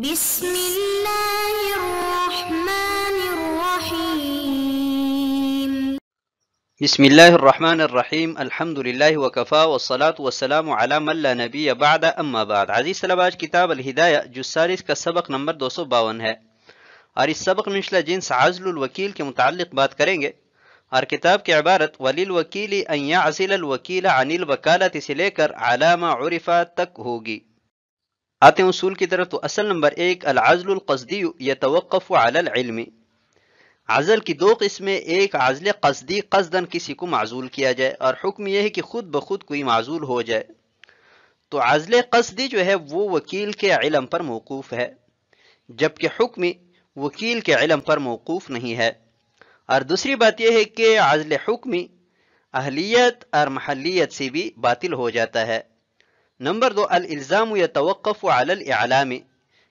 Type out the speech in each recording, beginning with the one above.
بسم الله الرحمن الرحيم بسم الله الرحمن الرحيم الحمد لله وكفى والصلاة والسلام على من لا نبي بعد أما بعد عزيز طلب آج كتاب الهداية جساريس كسبق نمبر 252 ہے اور اس سبق میں جنس عزل الوكيل کے متعلق بات کریں گے اور کتاب کی عبارت ولی الوکیل ان يعزل الوكيل عن الوکالت سے لے کر علامہ عرفہ تک ہوگی آتے ہیں اصول کی طرف تو اصل نمبر ایک العزل القصدی یا توقف العلم عزل کی دو قسمیں ایک عزل قصدی قصدن کسی کو معزول کیا جائے اور حکم یہ ہے کہ خود بخود کوئی معزول ہو جائے تو عزل قصدی جو ہے وہ وکیل کے علم پر موقوف ہے جبکہ حکم وکیل کے علم پر موقوف نہیں ہے اور دوسری بات یہ ہے کہ عزل حکمی اہلیت اور محلیت سے بھی باطل ہو جاتا ہے نمبر دو الزام یا توقف و علل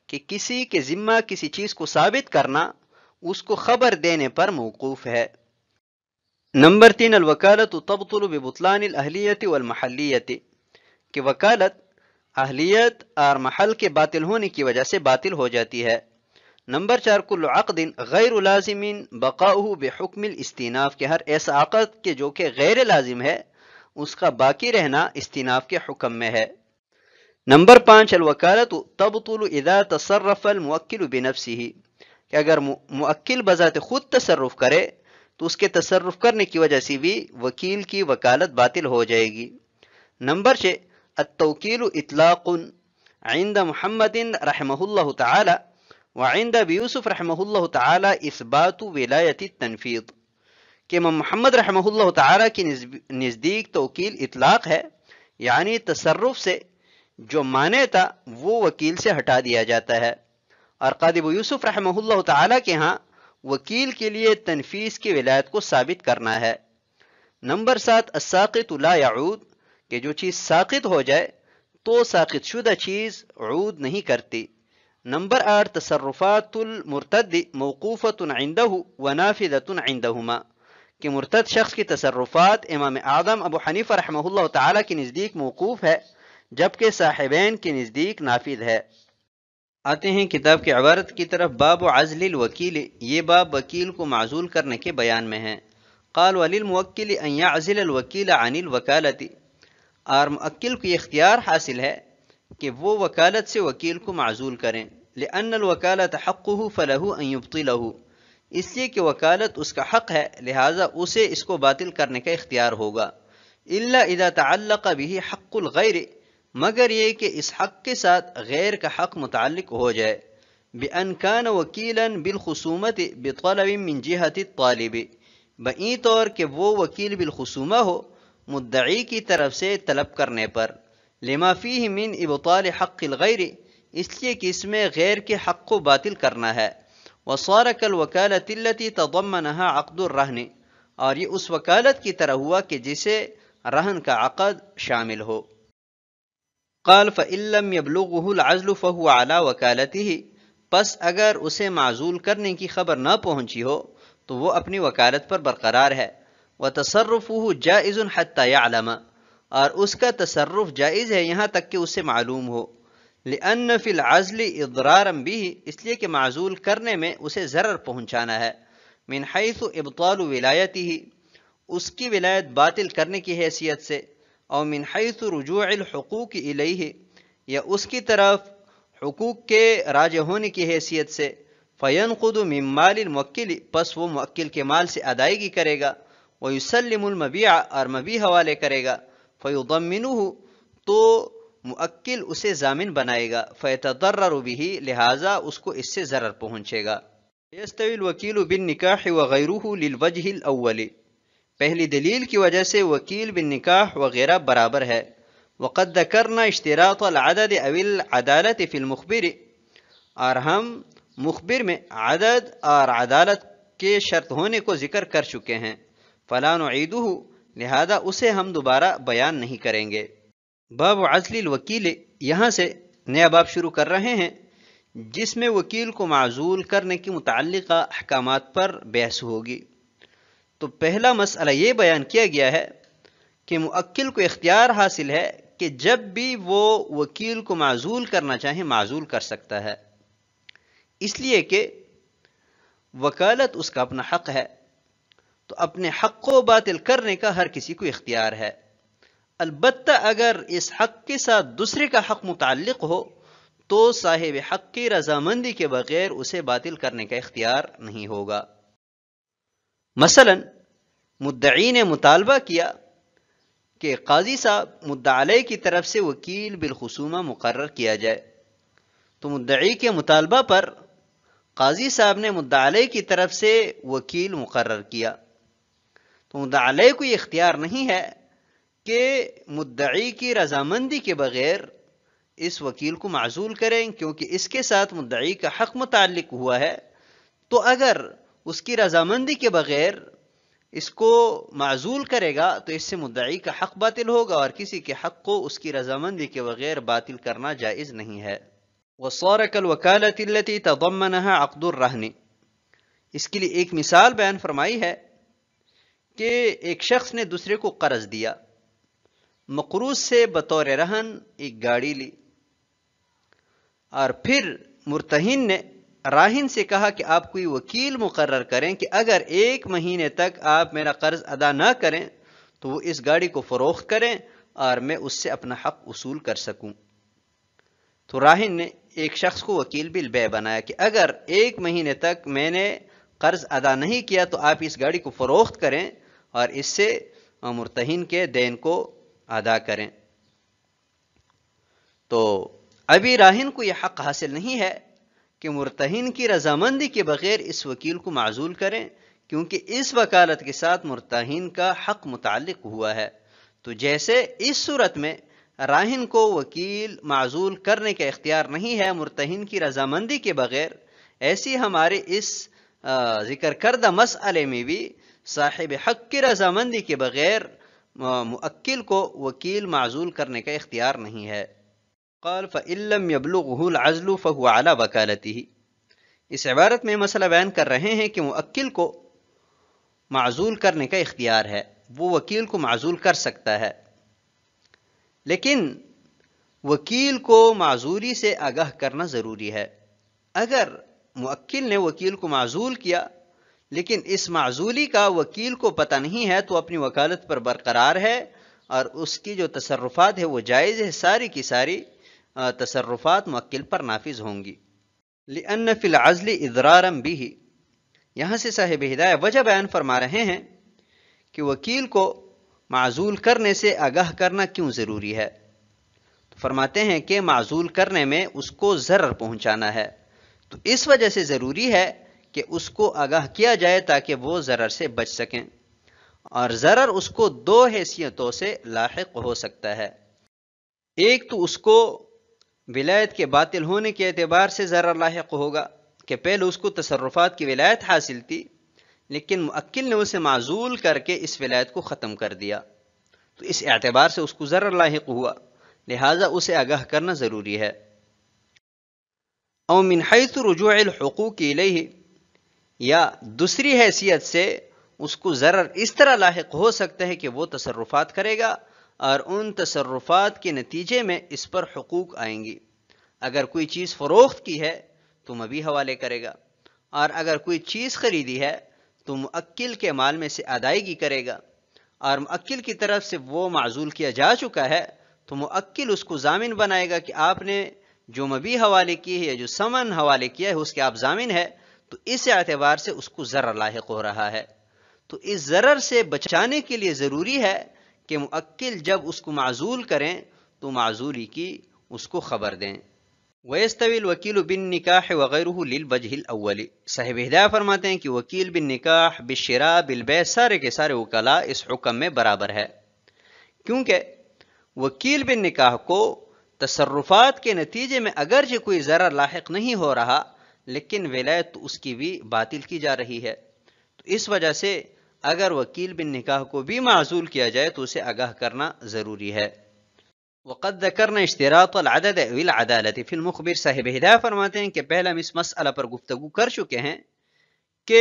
کہ کسی کے ذمہ کسی چیز کو ثابت کرنا اس کو خبر دینے پر موقوف ہے نمبر تین الوکالت و ببطلان الاہلیت والمحلیت کہ وکالت اہلیت اور محل کے باطل ہونے کی وجہ سے باطل ہو جاتی ہے نمبر چار کل عقد غیر لازم بقاؤہ بحکم الاستیناف کے ہر ایسا عقد کے جو کہ غیر لازم ہے اس کا باقی رہنا استیناف کے حکم میں ہے نمبر پانچ الوکالت تبطل اذا تصرف الموکل بنفسه کہ اگر موکل بذات خود تصرف کرے تو اس کے تصرف کرنے کی وجہ سے بھی وکیل کی وکالت باطل ہو جائے گی نمبر چھ التوکیل اطلاق عند محمد رحمہ اللہ تعالی وعند آئندہ یوسف رحمہ اللہ تعالی اثبات ولایت ولا کہ محمد رحمہ اللہ تعالی کی نزدیک توکیل اطلاق ہے یعنی تصرف سے جو مانے تھا وہ وکیل سے ہٹا دیا جاتا ہے اور قادب یوسف رحمہ اللہ تعالیٰ کے ہاں وکیل کے لیے تنفیس کی ولایت کو ثابت کرنا ہے نمبر سات الساقط لا یعود کہ جو چیز ساقط ہو جائے تو ساقط شدہ چیز عود نہیں کرتی نمبر آٹھ تصرفات المرتد موقوفۃ عندہ و دتنعیند عندہما کہ مرتد شخص کی تصرفات امام آدم ابو حنیف رحمہ اللہ تعالیٰ کے نزدیک موقوف ہے جبکہ صاحبین کے نزدیک نافذ ہے آتے ہیں کتاب کے عبارت کی طرف باب و الوکیل یہ باب وکیل کو معزول کرنے کے بیان میں ہے قال وللموکل ان یعزل الوکیل عن الوکالت اور مؤکل کو یہ اختیار حاصل ہے کہ وہ وکالت سے وکیل کو معزول کریں لئن الوکالت حقه فلہو ان یبطلہو اس لیے کہ وکالت اس کا حق ہے لہٰذا اسے اس کو باطل کرنے کا اختیار ہوگا اللہ اذا تعلق به حق الغیر مگر یہ کہ اس حق کے ساتھ غیر کا حق متعلق ہو جائے بے کان وکیلا بالخصومت بطلب من جہت طالب بین طور کہ وہ وکیل بالخصومہ ہو مدعی کی طرف سے طلب کرنے پر لما فیہ من ابطال حق الغیر اس لیے کہ اس میں غیر کے حق کو باطل کرنا ہے وصارک الوکالت وکالت تلتی تمنحا عقد الرہن اور یہ اس وکالت کی طرح ہوا کہ جسے رہن کا عقد شامل ہو قال قالف علم یبلغ الازلفہ اعلیٰ وکالتی ہی پس اگر اسے معزول کرنے کی خبر نہ پہنچی ہو تو وہ اپنی وکالت پر برقرار ہے وہ تصرف ہُو جائز الحطی اور اس کا تصرف جائز ہے یہاں تک کہ اسے معلوم ہو فی العزل ادرارم بھی اس لیے کہ معزول کرنے میں اسے ضرر پہنچانا ہے منحیف و ابطال ولایتی ہی اس کی ولایت باطل کرنے کی حیثیت سے من حیث رجوع الحقوق الیہ یا اس کی طرف حقوق کے راج ہونے کی حیثیت سے فین مال الموکل پس وہ موکل کے مال سے ادائیگی کرے گا وہ المبیع اور مبی حوالے کرے گا فیضمنوہ تو مؤکل اسے ضامن بنائے گا فیتضرر بھی لہٰذا اس کو اس سے ضرر پہنچے گا یستوی الوکیل بالنکاح بن نکاح و پہلی دلیل کی وجہ سے وکیل بن نکاح وغیرہ برابر ہے وقد کرنا اشتراط العدد اول عدالت فی المخبر اور ہم مخبر میں عدد اور عدالت کے شرط ہونے کو ذکر کر چکے ہیں فلاں و عید اسے ہم دوبارہ بیان نہیں کریں گے باب عزل الوکیل یہاں سے نیا باب شروع کر رہے ہیں جس میں وکیل کو معزول کرنے کی متعلقہ احکامات پر بحث ہوگی تو پہلا مسئلہ یہ بیان کیا گیا ہے کہ مؤکل کو اختیار حاصل ہے کہ جب بھی وہ وکیل کو معزول کرنا چاہیں معزول کر سکتا ہے اس لیے کہ وکالت اس کا اپنا حق ہے تو اپنے حق کو باطل کرنے کا ہر کسی کو اختیار ہے البتہ اگر اس حق کے ساتھ دوسرے کا حق متعلق ہو تو صاحب حق کی رضامندی کے بغیر اسے باطل کرنے کا اختیار نہیں ہوگا مثلا مدعی نے مطالبہ کیا کہ قاضی صاحب مدعے کی طرف سے وکیل بالخصومہ مقرر کیا جائے تو مدعی کے مطالبہ پر قاضی صاحب نے مدعے کی طرف سے وکیل مقرر کیا تو مدعے کو یہ اختیار نہیں ہے کہ مدعی کی رضامندی کے بغیر اس وکیل کو معزول کریں کیونکہ اس کے ساتھ مدعی کا حق متعلق ہوا ہے تو اگر اس کی رضامندی کے بغیر اس کو معزول کرے گا تو اس سے مدعی کا حق باطل ہوگا اور کسی کے حق کو اس کی رضامندی کے بغیر باطل کرنا جائز نہیں ہے التی تضمنها عقد الرهن اس کے لیے ایک مثال بیان فرمائی ہے کہ ایک شخص نے دوسرے کو قرض دیا مقروض سے بطور رہن ایک گاڑی لی اور پھر مرتہین نے راہن سے کہا کہ آپ کوئی وکیل مقرر کریں کہ اگر ایک مہینے تک آپ میرا قرض ادا نہ کریں تو وہ اس گاڑی کو فروخت کریں اور میں اس سے اپنا حق اصول کر سکوں تو راہن نے ایک شخص کو وکیل بل بے بنایا کہ اگر ایک مہینے تک میں نے قرض ادا نہیں کیا تو آپ اس گاڑی کو فروخت کریں اور اس سے مرتہین کے دین کو ادا کریں تو ابھی راہن کو یہ حق حاصل نہیں ہے کہ مرتہین کی رضامندی کے بغیر اس وکیل کو معزول کریں کیونکہ اس وکالت کے ساتھ مرتہین کا حق متعلق ہوا ہے تو جیسے اس صورت میں راہن کو وکیل معزول کرنے کا اختیار نہیں ہے مرتہین کی رضامندی کے بغیر ایسی ہمارے اس ذکر کردہ مسئلے میں بھی صاحب حق کی رضامندی کے بغیر مؤکل کو وکیل معزول کرنے کا اختیار نہیں ہے قال غالف علم یبلغ الزلف اعلیٰ وکالت ہی اس عبارت میں مسئلہ بیان کر رہے ہیں کہ مؤکل کو معزول کرنے کا اختیار ہے وہ وکیل کو معزول کر سکتا ہے لیکن وکیل کو معزولی سے آگاہ کرنا ضروری ہے اگر مؤکل نے وکیل کو معزول کیا لیکن اس معزولی کا وکیل کو پتہ نہیں ہے تو اپنی وکالت پر برقرار ہے اور اس کی جو تصرفات ہے وہ جائز ہے ساری کی ساری تصرفات موکل پر نافذ ہوں گی لئن فی العزل اضرارم بھی یہاں سے صاحب ہدایہ وجہ بیان فرما رہے ہیں کہ وکیل کو معزول کرنے سے آگاہ کرنا کیوں ضروری ہے فرماتے ہیں کہ معزول کرنے میں اس کو ضرر پہنچانا ہے تو اس وجہ سے ضروری ہے کہ اس کو آگاہ کیا جائے تاکہ وہ ضرر سے بچ سکیں اور ضرر اس کو دو حیثیتوں سے لاحق ہو سکتا ہے ایک تو اس کو ولایت کے باطل ہونے کے اعتبار سے ذرا لاحق ہوگا کہ پہلے اس کو تصرفات کی ولایت حاصل تھی لیکن مؤکل نے اسے معزول کر کے اس ولایت کو ختم کر دیا تو اس اعتبار سے اس کو ذرا لاحق ہوا لہٰذا اسے آگاہ کرنا ضروری ہے حیث رجوع الحقوق کی یا دوسری حیثیت سے اس کو ضرر اس طرح لاحق ہو سکتا ہے کہ وہ تصرفات کرے گا اور ان تصرفات کے نتیجے میں اس پر حقوق آئیں گی اگر کوئی چیز فروخت کی ہے تو مبی حوالے کرے گا اور اگر کوئی چیز خریدی ہے تو مؤکل کے مال میں سے ادائیگی کرے گا اور مؤکل کی طرف سے وہ معزول کیا جا چکا ہے تو مؤکل اس کو ضامن بنائے گا کہ آپ نے جو مبی حوالے کی ہے یا جو سمن حوالے کیا ہے اس کے آپ ضامن ہے تو اس اعتبار سے اس کو ذر لاحق ہو رہا ہے تو اس ذرر سے بچانے کے لیے ضروری ہے کہ مؤکل جب اس کو معزول کریں تو معزولی کی اس کو خبر دیں ویستوی الوکیل بن نکاح وغیرہ اول صاحب ہدایہ فرماتے ہیں کہ وکیل بن نکاح بشرا بلب سارے کے سارے وکلاء اس حکم میں برابر ہے کیونکہ وکیل بن نکاح کو تصرفات کے نتیجے میں اگرچہ کوئی ذرا لاحق نہیں ہو رہا لیکن ولایت تو اس کی بھی باطل کی جا رہی ہے تو اس وجہ سے اگر وکیل بن نکاح کو بھی معزول کیا جائے تو اسے آگاہ کرنا ضروری ہے وقد ذکرنا اشتراط العدد و العدالت فی المخبر صاحب ہدایہ فرماتے ہیں کہ پہلے ہم اس مسئلہ پر گفتگو کر چکے ہیں کہ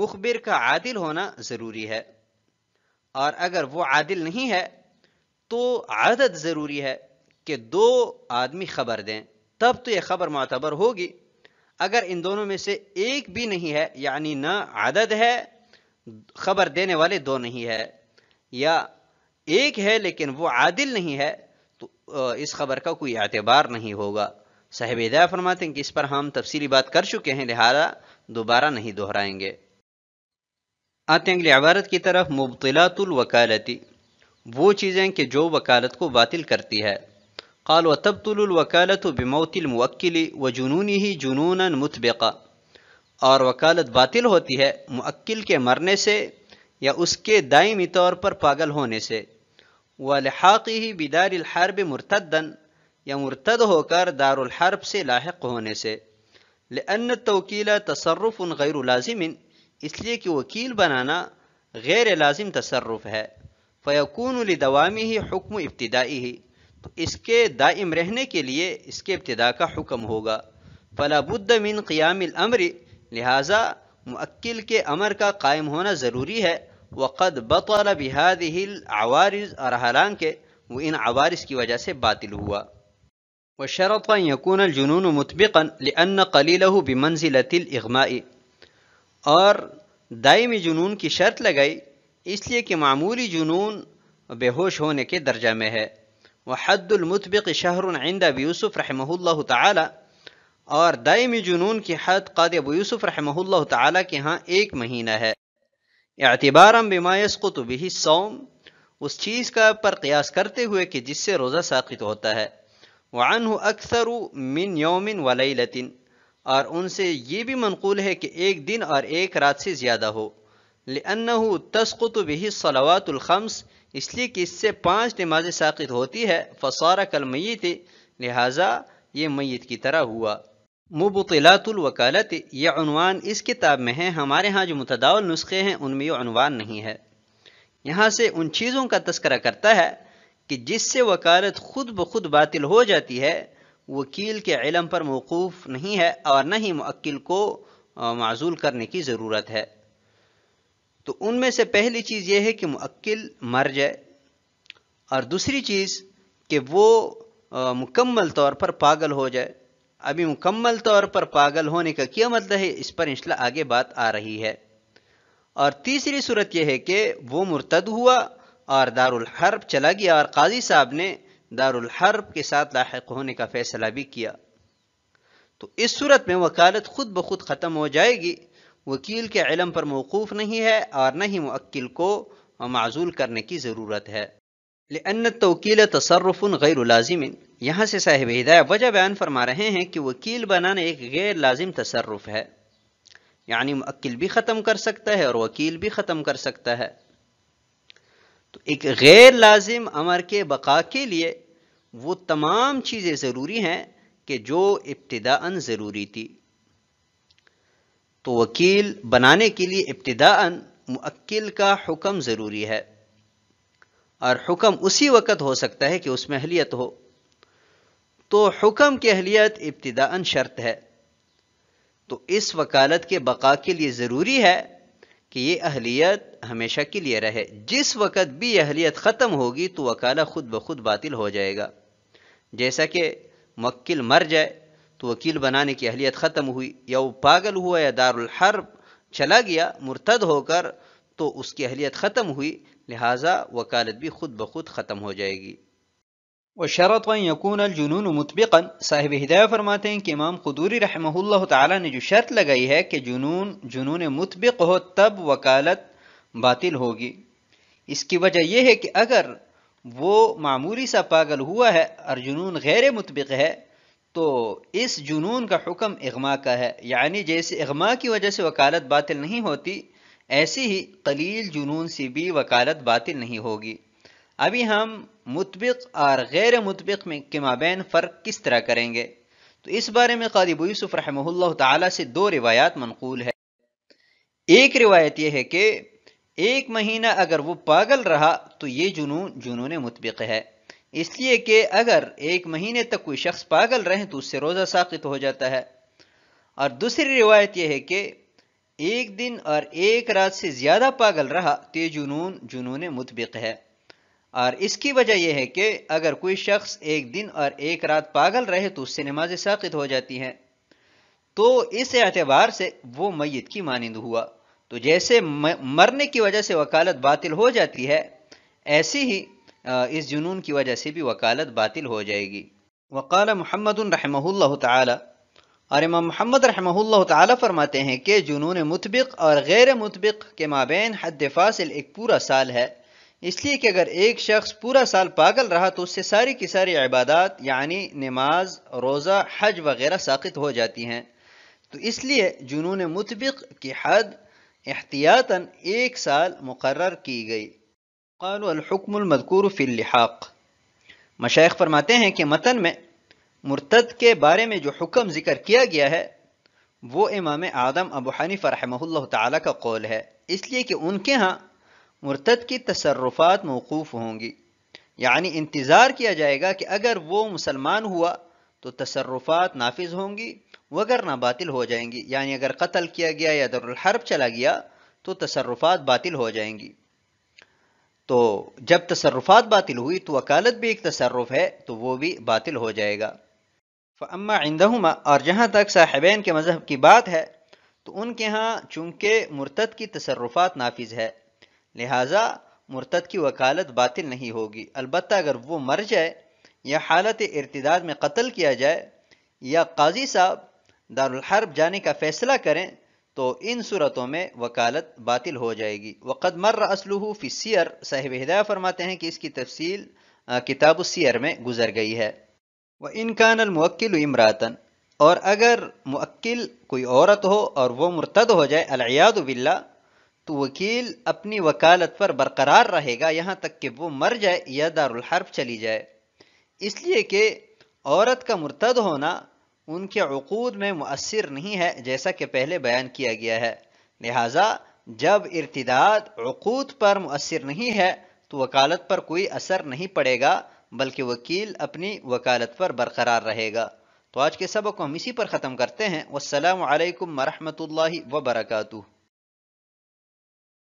مخبر کا عادل ہونا ضروری ہے اور اگر وہ عادل نہیں ہے تو عادت ضروری ہے کہ دو آدمی خبر دیں تب تو یہ خبر معتبر ہوگی اگر ان دونوں میں سے ایک بھی نہیں ہے یعنی نہ عادت ہے خبر دینے والے دو نہیں ہے یا ایک ہے لیکن وہ عادل نہیں ہے تو اس خبر کا کوئی اعتبار نہیں ہوگا صاحب ادا فرماتے ہیں کہ اس پر ہم تفصیلی بات کر چکے ہیں لہذا دوبارہ نہیں دہرائیں گے آتے اگلی عبارت کی طرف مبطلات الوکالتی وہ چیزیں کہ جو وکالت کو باطل کرتی ہے قال و تبتل الوکالت و بموطل موقلی و جنونی ہی جنون مطبقہ اور وکالت باطل ہوتی ہے معقل کے مرنے سے یا اس کے دائمی طور پر پاگل ہونے سے و لحاقی ہی بیدار الحرب مرتدن یا مرتد ہو کر دار الحرب سے لاحق ہونے سے لن تو تصرف ان غیر الازمً اس لیے کہ وکیل بنانا غیر لازم تصرف ہے فیقون الیدوامی ہی حکم ابتدائی ہی تو اس کے دائم رہنے کے لیے اس کے ابتدا کا حکم ہوگا فلا من قیام المری لہٰذا مؤکل کے امر کا قائم ہونا ضروری ہے وقد بطل بهذه العوارض آوارض اور حالانکہ وہ ان عوارض کی وجہ سے باطل ہوا وشرط ان يكون الجنون مطبقا لان قليله بمنزله الاغماء اور دائمی جنون کی شرط لگائی اس لیے کہ معمولی جنون بے ہوش ہونے کے درجہ میں ہے وحد المطبق شهر عند ابی یوسف رحمہ اللہ تعالی اور دائمی جنون کی حد قاد ابو یوسف رحمہ اللہ تعالی کے ہاں ایک مہینہ ہے اعتبار بما یسقط تو سوم اس چیز کا پر قیاس کرتے ہوئے کہ جس سے روزہ ساقط ہوتا ہے وعنہ اکثر من یوم و لطن اور ان سے یہ بھی منقول ہے کہ ایک دن اور ایک رات سے زیادہ ہو لأنه تسقط به الصلوات الخمس اس لیے کہ اس سے پانچ نمازیں ساقط ہوتی ہے فصار کل لہذا لہٰذا یہ میت کی طرح ہوا مبطلات الوکالت یہ عنوان اس کتاب میں ہے ہمارے ہاں جو متداول نسخے ہیں ان میں یہ عنوان نہیں ہے یہاں سے ان چیزوں کا تذکرہ کرتا ہے کہ جس سے وکالت خود بخود باطل ہو جاتی ہے وکیل کے علم پر موقوف نہیں ہے اور نہ ہی معقل کو معزول کرنے کی ضرورت ہے تو ان میں سے پہلی چیز یہ ہے کہ مؤکل مر جائے اور دوسری چیز کہ وہ مکمل طور پر پاگل ہو جائے ابھی مکمل طور پر پاگل ہونے کا کیا مطلب ہے اس پر انشاءاللہ آگے بات آ رہی ہے اور تیسری صورت یہ ہے کہ وہ مرتد ہوا اور الحرب چلا گیا اور قاضی صاحب نے دار الحرب کے ساتھ لاحق ہونے کا فیصلہ بھی کیا تو اس صورت میں وکالت خود بخود ختم ہو جائے گی وکیل کے علم پر موقوف نہیں ہے اور نہ ہی مؤکل کو معزول کرنے کی ضرورت ہے لأن التوکیل تصرف غیر لازم یہاں سے صاحب ہدایہ وجہ بیان فرما رہے ہیں کہ وکیل بنانا ایک غیر لازم تصرف ہے یعنی مکل بھی ختم کر سکتا ہے اور وکیل بھی ختم کر سکتا ہے تو ایک غیر لازم امر کے بقا کے لیے وہ تمام چیزیں ضروری ہیں کہ جو ابتدا ضروری تھی تو وکیل بنانے کے لیے ابتدا مؤکل کا حکم ضروری ہے اور حکم اسی وقت ہو سکتا ہے کہ اس میں اہلیت ہو تو حکم کی اہلیت ابتدا ان شرط ہے تو اس وکالت کے بقا کے لیے ضروری ہے کہ یہ اہلیت ہمیشہ کے لیے رہے جس وقت بھی اہلیت ختم ہوگی تو وکالہ خود بخود باطل ہو جائے گا جیسا کہ مکل مر جائے تو وکیل بنانے کی اہلیت ختم ہوئی یا وہ پاگل ہوا یا دار الحرب چلا گیا مرتد ہو کر تو اس کی اہلیت ختم ہوئی لہٰذا وکالت بھی خود بخود ختم ہو جائے گی وہ شرط و یقون الجنون مطبقا صاحب ہدایہ فرماتے ہیں کہ امام قدوری رحمہ اللہ تعالی نے جو شرط لگائی ہے کہ جنون جنون مطبق ہو تب وکالت باطل ہوگی اس کی وجہ یہ ہے کہ اگر وہ معمولی سا پاگل ہوا ہے اور جنون غیر مطبق ہے تو اس جنون کا حکم اغما کا ہے یعنی جیسے اغما کی وجہ سے وکالت باطل نہیں ہوتی ایسی ہی قلیل جنون سے بھی وکالت باطل نہیں ہوگی ابھی ہم مطبق اور غیر مطبق میں کے مابین فرق کس طرح کریں گے تو اس بارے میں قالب یوسف رحمہ اللہ تعالی سے دو روایات منقول ہے ایک روایت یہ ہے کہ ایک مہینہ اگر وہ پاگل رہا تو یہ جنون جنون مطبق ہے اس لیے کہ اگر ایک مہینے تک کوئی شخص پاگل رہے تو اس سے روزہ ساقط ہو جاتا ہے اور دوسری روایت یہ ہے کہ ایک دن اور ایک رات سے زیادہ پاگل رہا تو یہ جنون جنون مطبق ہے اور اس کی وجہ یہ ہے کہ اگر کوئی شخص ایک دن اور ایک رات پاگل رہے تو اس سے نماز ساقط ہو جاتی ہیں تو اس اعتبار سے وہ میت کی مانند ہوا تو جیسے مرنے کی وجہ سے وکالت باطل ہو جاتی ہے ایسی ہی اس جنون کی وجہ سے بھی وکالت باطل ہو جائے گی وقال محمد رحمہ اللہ تعالی اور امام محمد رحمہ اللہ تعالی فرماتے ہیں کہ جنون مطبق اور غیر مطبق کے مابین حد فاصل ایک پورا سال ہے اس لیے کہ اگر ایک شخص پورا سال پاگل رہا تو اس سے ساری کی ساری عبادات یعنی نماز روزہ حج وغیرہ ساقط ہو جاتی ہیں تو اس لیے جنون مطبق کی حد احتیاطاً ایک سال مقرر کی گئی الحکم المذکور فی اللحاق مشایخ فرماتے ہیں کہ متن میں مرتد کے بارے میں جو حکم ذکر کیا گیا ہے وہ امام آدم ابو حنیف رحمہ اللہ تعالیٰ کا قول ہے اس لیے کہ ان کے ہاں مرتد کی تصرفات موقوف ہوں گی یعنی انتظار کیا جائے گا کہ اگر وہ مسلمان ہوا تو تصرفات نافذ ہوں گی وغیرہ باطل ہو جائیں گی یعنی اگر قتل کیا گیا یا در الحرب چلا گیا تو تصرفات باطل ہو جائیں گی تو جب تصرفات باطل ہوئی تو وکالت بھی ایک تصرف ہے تو وہ بھی باطل ہو جائے گا فاما عندہما اور جہاں تک صاحبین کے مذہب کی بات ہے تو ان کے ہاں چونکہ مرتد کی تصرفات نافذ ہے لہٰذا مرتد کی وکالت باطل نہیں ہوگی البتہ اگر وہ مر جائے یا حالت ارتداد میں قتل کیا جائے یا قاضی صاحب الحرب جانے کا فیصلہ کریں تو ان صورتوں میں وکالت باطل ہو جائے گی وقد مر فی سیر صاحب ہدایہ فرماتے ہیں کہ اس کی تفصیل کتاب السیر سیر میں گزر گئی ہے وہ انکان المقل و اور اگر مؤکل کوئی عورت ہو اور وہ مرتد ہو جائے الحیاد و تو وکیل اپنی وکالت پر برقرار رہے گا یہاں تک کہ وہ مر جائے یا دار الحرف چلی جائے اس لیے کہ عورت کا مرتد ہونا ان کے عقود میں مؤثر نہیں ہے جیسا کہ پہلے بیان کیا گیا ہے لہٰذا جب ارتداد عقود پر مؤثر نہیں ہے تو وکالت پر کوئی اثر نہیں پڑے گا بلکہ وکیل اپنی وکالت پر برقرار رہے گا تو آج کے سبق کو ہم اسی پر ختم کرتے ہیں والسلام علیکم ورحمۃ اللہ وبرکاتہ